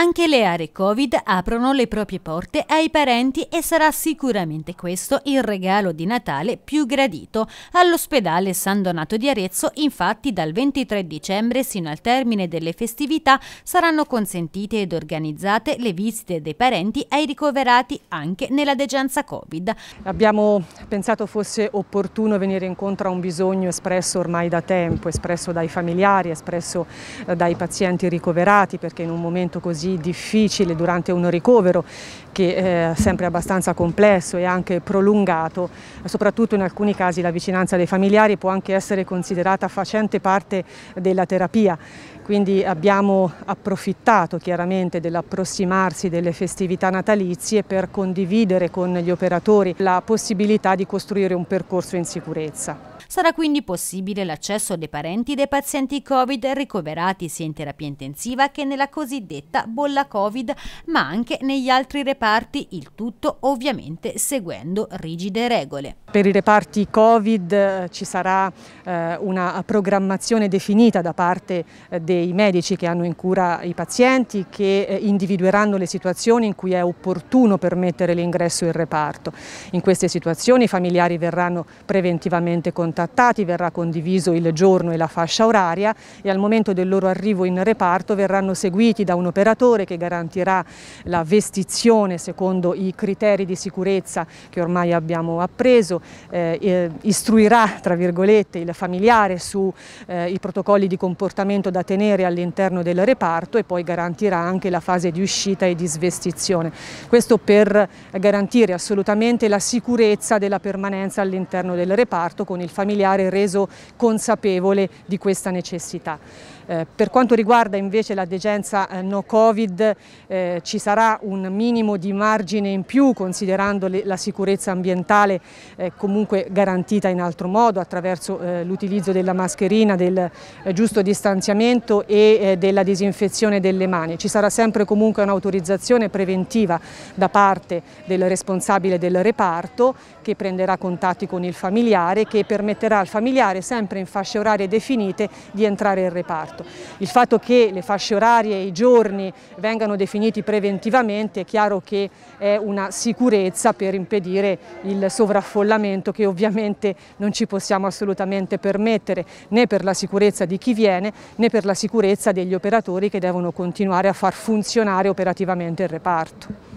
Anche le aree Covid aprono le proprie porte ai parenti e sarà sicuramente questo il regalo di Natale più gradito. All'ospedale San Donato di Arezzo, infatti, dal 23 dicembre sino al termine delle festività saranno consentite ed organizzate le visite dei parenti ai ricoverati anche nella degenza Covid. Abbiamo pensato fosse opportuno venire incontro a un bisogno espresso ormai da tempo, espresso dai familiari, espresso eh, dai pazienti ricoverati, perché in un momento così oggi difficile durante un ricovero che è eh, sempre abbastanza complesso e anche prolungato, soprattutto in alcuni casi la vicinanza dei familiari può anche essere considerata facente parte della terapia quindi abbiamo approfittato chiaramente dell'approssimarsi delle festività natalizie per condividere con gli operatori la possibilità di costruire un percorso in sicurezza. Sarà quindi possibile l'accesso dei parenti dei pazienti Covid ricoverati sia in terapia intensiva che nella cosiddetta bolla Covid, ma anche negli altri reparti, il tutto ovviamente seguendo rigide regole. Per i reparti Covid eh, ci sarà eh, una programmazione definita da parte eh, dei i medici che hanno in cura i pazienti che eh, individueranno le situazioni in cui è opportuno permettere l'ingresso in reparto. In queste situazioni i familiari verranno preventivamente contattati, verrà condiviso il giorno e la fascia oraria e al momento del loro arrivo in reparto verranno seguiti da un operatore che garantirà la vestizione secondo i criteri di sicurezza che ormai abbiamo appreso, eh, istruirà tra virgolette il familiare sui eh, protocolli di comportamento da tenere rimanere all'interno del reparto e poi garantirà anche la fase di uscita e di svestizione. Questo per garantire assolutamente la sicurezza della permanenza all'interno del reparto con il familiare reso consapevole di questa necessità. Eh, per quanto riguarda invece la degenza eh, no Covid eh, ci sarà un minimo di margine in più considerando le, la sicurezza ambientale eh, comunque garantita in altro modo attraverso eh, l'utilizzo della mascherina, del giusto distanziamento e della disinfezione delle mani. Ci sarà sempre comunque un'autorizzazione preventiva da parte del responsabile del reparto che prenderà contatti con il familiare che permetterà al familiare sempre in fasce orarie definite di entrare in reparto fatto. Il fatto che le fasce orarie e i giorni vengano definiti preventivamente è chiaro che è una sicurezza per impedire il sovraffollamento che ovviamente non ci possiamo assolutamente permettere né per la sicurezza di chi viene né per la sicurezza degli operatori che devono continuare a far funzionare operativamente il reparto.